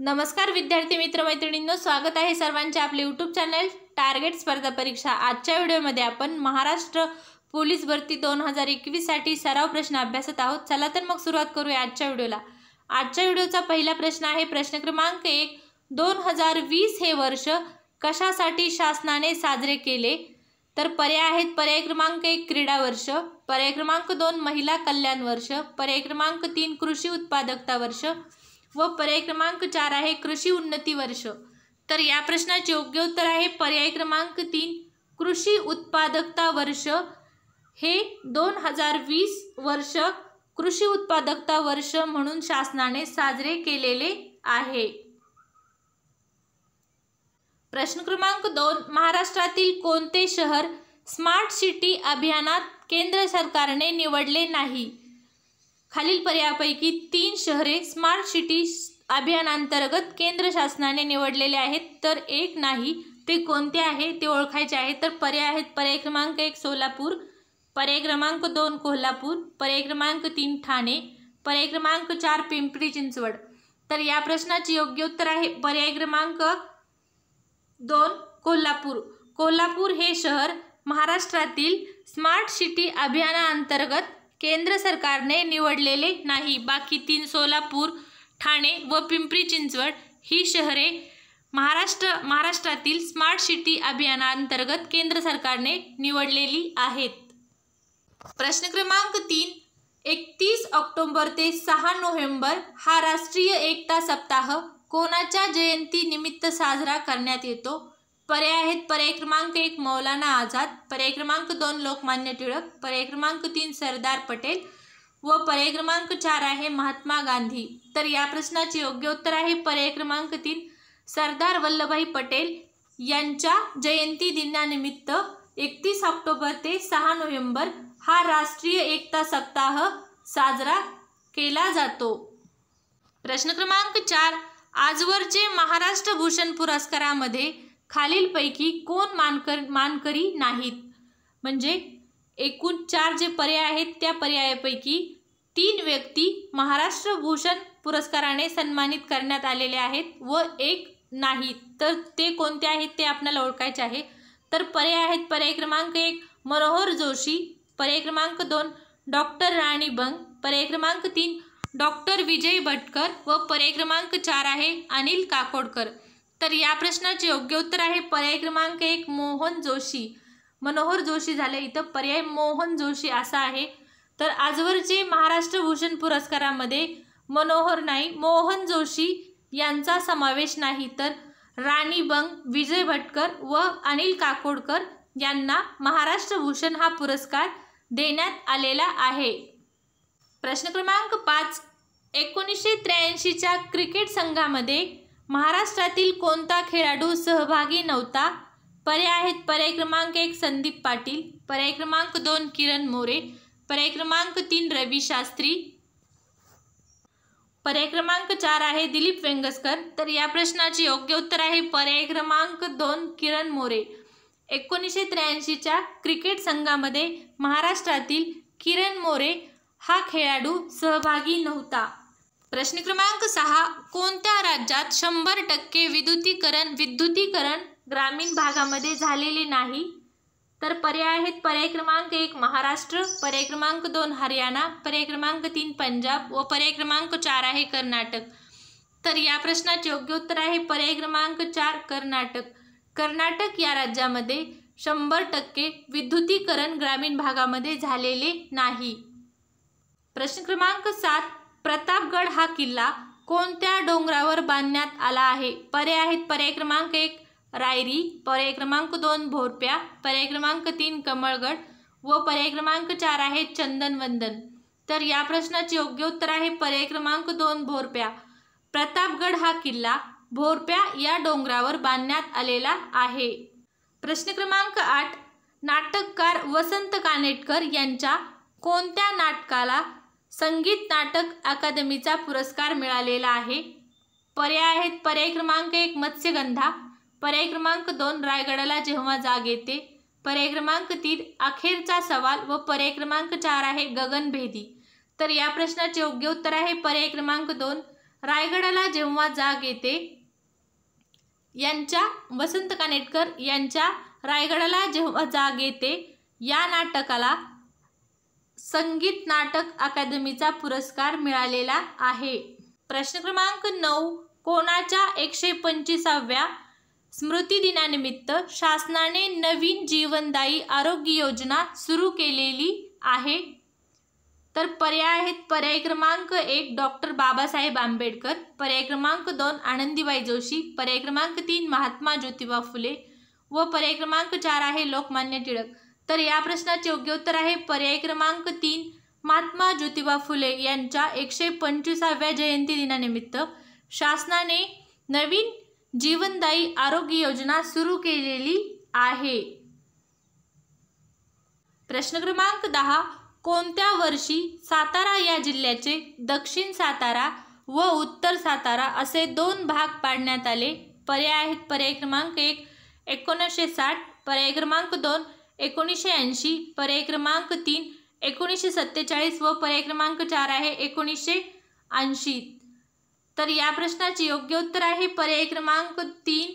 नमस्कार विद्यार्थी मित्र मैत्रिणींनो स्वागत आहे सर्वांचे आपले यूट्यूब चॅनल टार्गेट स्पर्धा परीक्षा आजच्या व्हिडिओमध्ये आपण महाराष्ट्र पोलीस भरती दोन हजार एकवीससाठी सराव प्रश्न अभ्यासत आहोत चला तर मग सुरुवात करूया आजच्या व्हिडिओला आजच्या व्हिडिओचा पहिला प्रश्न आहे प्रश्न क्रमांक एक दोन हजार वीस हे वर्ष कशासाठी शासनाने साजरे केले तर पर्याय आहेत पर्याय क्रमांक एक क्रीडा वर्ष पर्याय क्रमांक दोन महिला कल्याण वर्ष पर्याय क्रमांक तीन कृषी उत्पादकता वर्ष व पर्याय क्रमांक चार आहे कृषी उन्नती वर्ष तर या प्रश्नाचे योग्य उत्तर आहे पर्याय क्रमांक तीन कृषी उत्पादकता वर्ष हे दोन हजार वीस वर्ष कृषी उत्पादकता वर्ष म्हणून शासनाने साजरे केलेले आहे प्रश्न क्रमांक दोन महाराष्ट्रातील कोणते शहर स्मार्ट सिटी अभियानात केंद्र सरकारने निवडले नाही खालील पर्यापैकी तीन शहरे स्मार्ट सिटी अभियानांतर्गत केंद्र शासनाने निवडलेले आहेत तर एक नाही ते कोणते आहे ते ओळखायचे आहे तर पर्याय आहेत पर्याय क्रमांक एक सोलापूर पर्याय क्रमांक दोन कोल्हापूर पर्याय क्रमांक तीन ठाणे पर्याय क्रमांक चार पिंपरी चिंचवड तर या प्रश्नाचे योग्य उत्तर आहे पर्याय क्रमांक दोन कोल्हापूर कोल्हापूर हे शहर महाराष्ट्रातील स्मार्ट सिटी अभियानाअंतर्गत केंद्र सरकारने निवडलेले नाही बाकी तीन सोलापूर ठाणे व पिंपरी चिंचवड ही शहरे महाराष्ट्र महाराष्ट्रातील स्मार्ट सिटी अभियानांतर्गत केंद्र सरकारने निवडलेली आहेत प्रश्न क्रमांक तीन एकतीस ऑक्टोंबर ते सहा नोव्हेंबर हा राष्ट्रीय एकता सप्ताह कोणाच्या जयंतीनिमित्त साजरा करण्यात येतो पर्याय आहेत पर्याय क्रमांक एक मौलाना आझाद पर्याय क्रमांक दोन लोकमान्य टिळक पर्याय क्रमांक तीन सरदार पटेल व पर्याय क्रमांक चार आहे महात्मा गांधी तर या प्रश्नाचे योग्य उत्तर आहे पर्याय क्रमांक तीन सरदार वल्लभभाई पटेल यांच्या जयंती दिनानिमित्त एकतीस ऑक्टोबर ते सहा नोव्हेंबर हा राष्ट्रीय एकता सप्ताह साजरा केला जातो प्रश्न क्रमांक चार आजवरचे महाराष्ट्र भूषण पुरस्कारामध्ये खालीलपैकी कोण मानकर मानकरी नाहीत म्हणजे एकूण चार जे पर्याय आहेत त्या पर्यायापैकी तीन व्यक्ती महाराष्ट्र भूषण पुरस्काराने सन्मानित करण्यात आलेले आहेत व एक नाहीत तर ते कोणते आहेत ते आपल्याला ओळखायचे आहे तर पर्याय आहेत पर्याय क्रमांक एक मनोहर जोशी पर्याय क्रमांक दोन डॉक्टर राणी बंग पर्याय क्रमांक तीन डॉक्टर विजय भटकर व पर्याय क्रमांक चार आहे अनिल काकोडकर तर या प्रश्नाचे योग्य उत्तर आहे पर्याय क्रमांक एक मोहन जोशी मनोहर जोशी झाले इथं पर्याय मोहन जोशी असा आहे तर आजवरचे महाराष्ट्र भूषण पुरस्कारामध्ये मनोहर नाही मोहन जोशी यांचा समावेश नाही तर राणी बंग विजय भटकर व अनिल काकोडकर यांना महाराष्ट्र भूषण हा पुरस्कार देण्यात आलेला आहे प्रश्न क्रमांक पाच एकोणीसशे त्र्याऐंशीच्या क्रिकेट संघामध्ये महाराष्ट्रातील कोणता खेळाडू सहभागी नव्हता पर्याय आहेत पर्याय क्रमांक एक संदीप पाटील पर्याय क्रमांक दोन किरण मोरे पर्याय क्रमांक तीन रवी शास्त्री पर्याय क्रमांक चार आहे दिलीप वेंगसकर तर या प्रश्नाचे योग्य उत्तर आहे पर्याय क्रमांक दोन किरण मोरे एकोणीसशे त्र्याऐंशीच्या क्रिकेट संघामध्ये महाराष्ट्रातील किरण मोरे हा खेळाडू सहभागी नव्हता प्रश्न क्रमांक सहा कोणत्या राज्यात शंभर टक्के विद्युतीकरण विद्युतीकरण ग्रामीण भागामध्ये झालेले नाही तर पर्याय आहेत पर्याय क्रमांक एक महाराष्ट्र पर्याय क्रमांक दोन हरियाणा पर्याय क्रमांक तीन पंजाब व पर्याय क्रमांक चार आहे कर्नाटक तर या प्रश्नाचे योग्य उत्तर आहे पर्याय क्रमांक चार कर्नाटक कर्नाटक या राज्यामध्ये शंभर टक्के विद्युतीकरण ग्रामीण भागामध्ये झालेले नाही प्रश्न क्रमांक सात प्रतापगड हा किल्ला कोणत्या डोंगरावर बांधण्यात आला आहे पर्याय आहेत पर्याय क्रमांक एक रायरी पर्याय क्रमांक दोन भोरप्या पर्याय क्रमांक तीन कमळगड व पर्याय क्रमांक चार आहे चंदनवंदन तर या प्रश्नाचे योग्य उत्तर आहे पर्याय क्रमांक दोन भोरप्या प्रतापगड हा किल्ला भोरप्या या डोंगरावर बांधण्यात आलेला आहे प्रश्न क्रमांक आठ नाटककार वसंत कानेटकर यांच्या कोणत्या नाटकाला संगीत नाटक अकादमीचा पुरस्कार मिळालेला आहे पर्याय आहेत पर्याय क्रमांक एक मत्स्यगंधा पर्याय क्रमांक दोन रायगडाला जेव्हा जाग येते पर्याय क्रमांक तीन अखेरचा सवाल व पर्याय क्रमांक चार आहे गगनभेदी तर या प्रश्नाचे योग्य उत्तर आहे पर्याय क्रमांक दोन रायगडाला जेव्हा जाग येते यांच्या वसंत कानेटकर यांच्या रायगडाला जेव्हा जाग येते या नाटकाला संगीत नाटक अकादमीचा पुरस्कार मिळालेला आहे प्रश्न क्रमांक नऊ कोणाच्या एकशे पंचवीसाव्या स्मृती दिनानिमित्त शासनाने नवीन जीवनदायी आरोग्य योजना सुरू केलेली आहे तर पर्याय आहेत पर्याय क्रमांक एक डॉक्टर बाबासाहेब आंबेडकर पर्याय क्रमांक दोन आनंदीबाई जोशी पर्याय क्रमांक तीन महात्मा ज्योतिबा फुले व पर्याय क्रमांक चार आहे लोकमान्य टिळक तर या प्रश्नाचे योग्य उत्तर आहे पर्याय क्रमांक तीन महात्मा ज्योतिबा फुले यांच्या एकशे पंचवीसाव्या जयंती दिनानिमित्त शासनाने नवीन जीवनदायी आरोग्य योजना सुरू केलेली आहे प्रश्न क्रमांक दहा कोणत्या वर्षी सातारा या जिल्ह्याचे दक्षिण सातारा व उत्तर सातारा असे दोन भाग पाडण्यात आले पर्याय आहेत पर्याय क्रमांक एक एकोणीसशे साठ पर्याय क्रमांक दोन एकोणीसशे ऐंशी पर्याय क्रमांक तीन एकोणीसशे सत्तेचाळीस व पर्याय क्रमांक चार आहे एकोणीसशे ऐंशी तर या प्रश्नाचे योग्य उत्तर आहे पर्याय क्रमांक तीन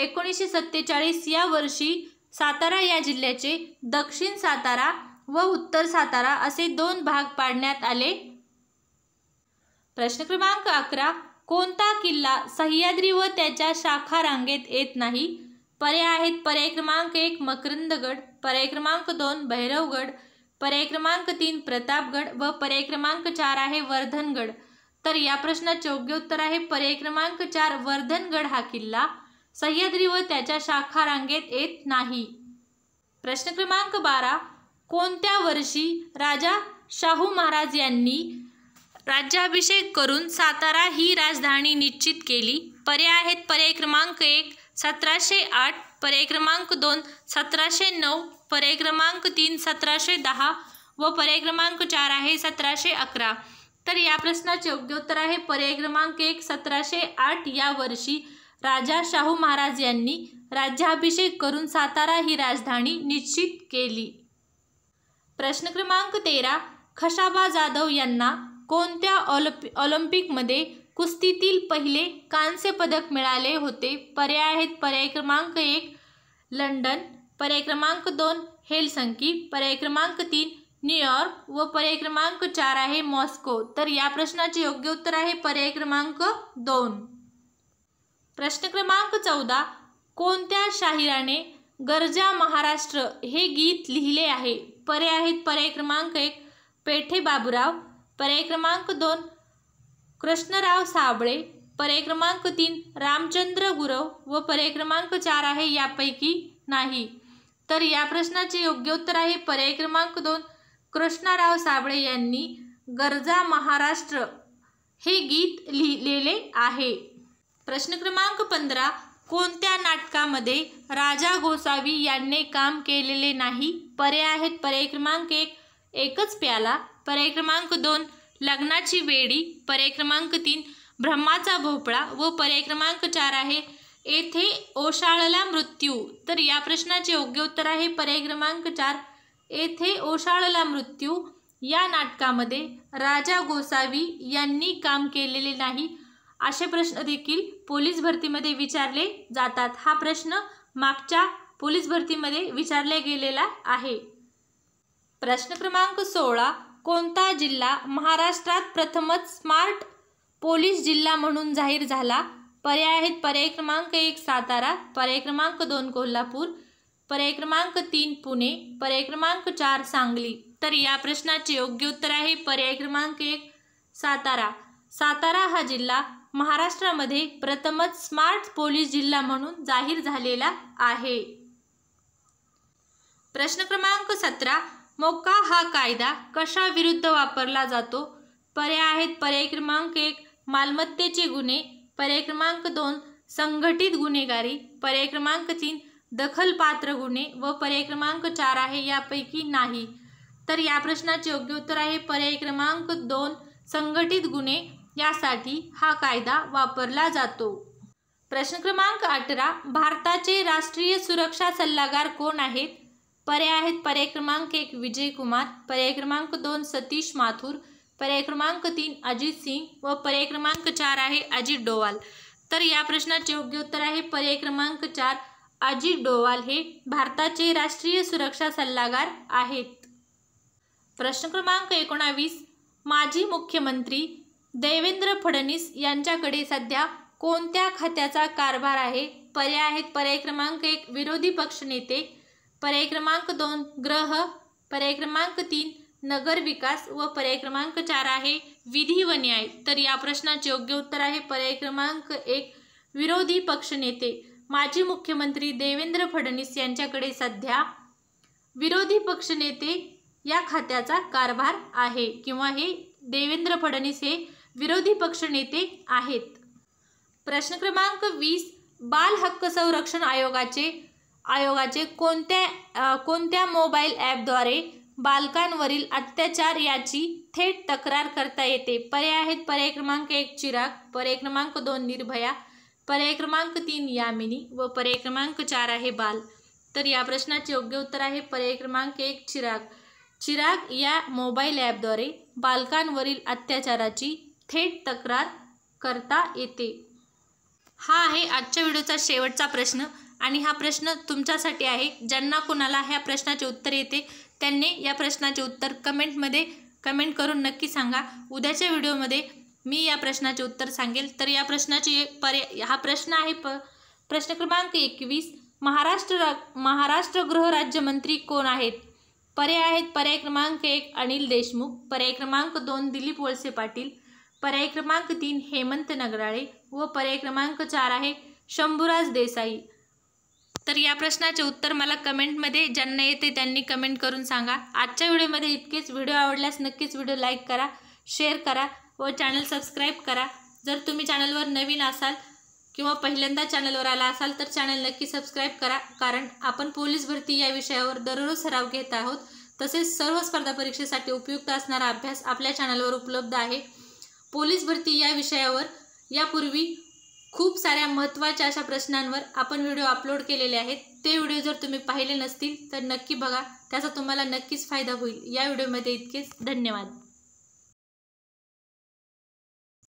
एकोणीसशे सत्तेचाळीस या वर्षी सातारा या जिल्ह्याचे दक्षिण सातारा व उत्तर सातारा असे दोन भाग पाडण्यात आले प्रश्न क्रमांक अकरा कोणता किल्ला सह्याद्री व त्याच्या शाखा रांगेत येत नाही पर्याय आहेत पर्याय क्रमांक एक मकरंदगड पर्याय क्रमांक दोन भैरवगड पर्याय क्रमांक तीन प्रतापगड व पर्याय क्रमांक चार आहे वर्धनगड तर या प्रश्नाचे योग्य उत्तर आहे पर्याय क्रमांक चार वर्धनगड हा किल्ला सह्याद्री व त्याच्या शाखा रांगेत येत नाही प्रश्न क्रमांक बारा कोणत्या वर्षी राजा शाहू महाराज यांनी राज्याभिषेक करून सातारा ही राजधानी निश्चित केली पर्याय आहेत पर्याय क्रमांक एक सतराशे आठ पर्याय क्रमांक दोन सतराशे नऊ पर्याय क्रमांक तीन सतराशे दहा व पर्याय क्रमांक चार आहे सतराशे अकरा तर या प्रश्नाचे योग्य उत्तर आहे पर्याय क्रमांक एक सतराशे आठ या वर्षी राजा शाहू महाराज यांनी राज्याभिषेक करून सातारा ही राजधानी निश्चित केली प्रश्न क्रमांक तेरा खशाबा जाधव यांना कोणत्या ऑलिम्पि ऑलिम्पिकमध्ये कुस्तीतील पहिले कांस्य पदक मिळाले होते पर्याय आहेत पर्याय क्रमांक एक लंडन पर्याय क्रमांक दोन हेलसंकी पर्याय क्रमांक तीन न्यूयॉर्क व पर्याय क्रमांक चार आहे मॉस्को तर या प्रश्नाचे योग्य उत्तर आहे पर्याय क्रमांक दोन प्रश्न क्रमांक चौदा कोणत्या शाहिराने गरजा महाराष्ट्र हे गीत लिहिले आहे पर्याय आहेत पर्याय क्रमांक एक पेठे बाबुराव पर्याय क्रमांक दोन कृष्णराव साबळे पर्याय क्रमांक तीन रामचंद्र गुरव व पर्याय क्रमांक चार आहे यापैकी नाही तर या प्रश्नाचे योग्य उत्तर आहे पर्याय क्रमांक दोन कृष्णराव साबळे यांनी गरजा महाराष्ट्र हे गीत लिहिलेले आहे प्रश्न क्रमांक पंधरा कोणत्या नाटकामध्ये राजा गोसावी यांनी काम केलेले नाही पर्याय आहेत पर्याय क्रमांक एक एकच प्याला पर्याय क्रमांक दोन लग्नाची वेडी पर्याय तीन ब्रह्माचा भोपळा व पर्याय चार आहे येथे ओशाळला मृत्यू तर या प्रश्नाचे योग्य उत्तर आहे पर्याय चार येथे ओशाळला मृत्यू या नाटकामध्ये राजा गोसावी यांनी काम केलेले नाही असे प्रश्न देखील पोलीस भरतीमध्ये विचारले जातात हा प्रश्न मागच्या पोलीस भरतीमध्ये विचारले गेलेला आहे प्रश्न क्रमांक सोळा कोणता जिल्हा महाराष्ट्रात प्रथमच स्मार्ट पोलीस जिल्हा म्हणून जाहीर झाला पर्याय आहेत पर्याय क्रमांक एक सातारा पर्याय क्रमांक दोन कोल्हापूर पर्याय क्रमांक तीन पुणे पर्याय क्रमांक चार सांगली तर या प्रश्नाचे योग्य उत्तर आहे पर्याय क्रमांक एक सातारा सातारा हा जिल्हा महाराष्ट्रामध्ये प्रथमच स्मार्ट पोलीस जिल्हा म्हणून जाहीर झालेला आहे प्रश्न क्रमांक सतरा मोक्का हा कायदा कशाविरुद्ध वापरला जातो पर्याय आहेत पर्याय क्रमांक एक मालमत्तेचे गुन्हे पर्याय क्रमांक दोन संघटित गुन्हेगारी पर्याय क्रमांक तीन दखलपात्र गुन्हे व पर्याय क्रमांक चार आहे यापैकी नाही तर या प्रश्नाचे योग्य उत्तर आहे पर्याय क्रमांक दोन संघटित गुन्हे यासाठी हा कायदा वापरला जातो प्रश्न क्रमांक अठरा भारताचे राष्ट्रीय सुरक्षा सल्लागार कोण आहेत पर्याय आहेत पर्याय क्रमांक एक विजय कुमार पर्याय क्रमांक दोन सतीश माथुर पर्याय क्रमांक तीन अजित सिंग व पर्याय क्रमांक चार आहे अजित डोवाल तर या प्रश्नाचे योग्य उत्तर आहे पर्याय क्रमांक चार अजित डोवाल हे भारताचे राष्ट्रीय सुरक्षा सल्लागार आहेत प्रश्न क्रमांक एकोणावीस माजी मुख्यमंत्री देवेंद्र फडणवीस यांच्याकडे सध्या कोणत्या खात्याचा कारभार आहे पर्याय आहेत पर्याय क्रमांक एक विरोधी पक्षनेते पर्याय क्रमांक दोन ग्रह पर्याय क्रमांक तीन नगर विकास व पर्याय क्रमांक चार आहे विधी व न्याय तर या प्रश्नाचे योग्य उत्तर आहे पर्याय क्रमांक एक विरोधी पक्षनेते माजी मुख्यमंत्री देवेंद्र फडणवीस यांच्याकडे सध्या विरोधी पक्षनेते या खात्याचा कारभार आहे किंवा हे देवेंद्र फडणवीस हे विरोधी पक्षनेते आहेत प्रश्न क्रमांक वीस बाल हक्क संरक्षण आयोगाचे आयोगाचे कोणत्या कोणत्या मोबाईल ॲपद्वारे बालकांवरील अत्याचार याची थेट तक्रार करता येते पर्याय आहेत पर्याय क्रमांक एक चिराग पर्याय क्रमांक दोन निर्भया पर्याय क्रमांक तीन यामिनी व पर्याय क्रमांक चार आहे बाल तर या प्रश्नाचे योग्य उत्तर आहे पर्याय क्रमांक एक चिराग चिराग या मोबाईल ॲपद्वारे बालकांवरील अत्याचाराची थेट तक्रार करता येते हा आहे आजच्या व्हिडिओचा शेवटचा प्रश्न आणि हा प्रश्न तुमच्यासाठी आहे ज्यांना कोणाला ह्या प्रश्नाचे उत्तर येते त्यांनी या प्रश्नाचे उत्तर कमेंटमध्ये कमेंट करून नक्की सांगा उद्याच्या व्हिडिओमध्ये मी या प्रश्नाचे उत्तर सांगेल तर या प्रश्नाची पर्याय हा प्रश्न आहे प प्रश्न क्रमांक एकवीस महाराष्ट्र महाराष्ट्र गृहराज्यमंत्री कोण आहेत पर्याय आहेत पर्याय क्रमांक एक अनिल देशमुख पर्याय क्रमांक दोन दिलीप वळसे पाटील पर्याय क्रमांक तीन हेमंत नगराळे व पर्याय क्रमांक चार आहे शंभूराज देसाई तर या प्रश्नाचे उत्तर मला कमेंटमध्ये ज्यांना येते त्यांनी कमेंट करून सांगा आजच्या व्हिडिओमध्ये इतकेच व्हिडिओ आवडल्यास नक्कीच व्हिडिओ लाईक करा शेअर करा व चॅनल सबस्क्राईब करा जर तुम्ही चॅनलवर नवीन असाल किंवा पहिल्यांदा चॅनलवर आला असाल तर चॅनल नक्की सबस्क्राईब करा कारण आपण पोलीस भरती या विषयावर दररोज सराव घेत आहोत तसेच सर्व स्पर्धा परीक्षेसाठी उपयुक्त असणारा अभ्यास आपल्या चॅनलवर उपलब्ध आहे पोलीस भरती या विषयावर यापूर्वी खूप साऱ्या महत्त्वाच्या अशा प्रश्नांवर आपण व्हिडिओ अपलोड केलेले आहेत ते व्हिडिओ जर तुम्ही पाहिले नसतील तर नक्की बघा त्याचा तुम्हाला नक्कीच फायदा होईल या व्हिडिओमध्ये इतकेच धन्यवाद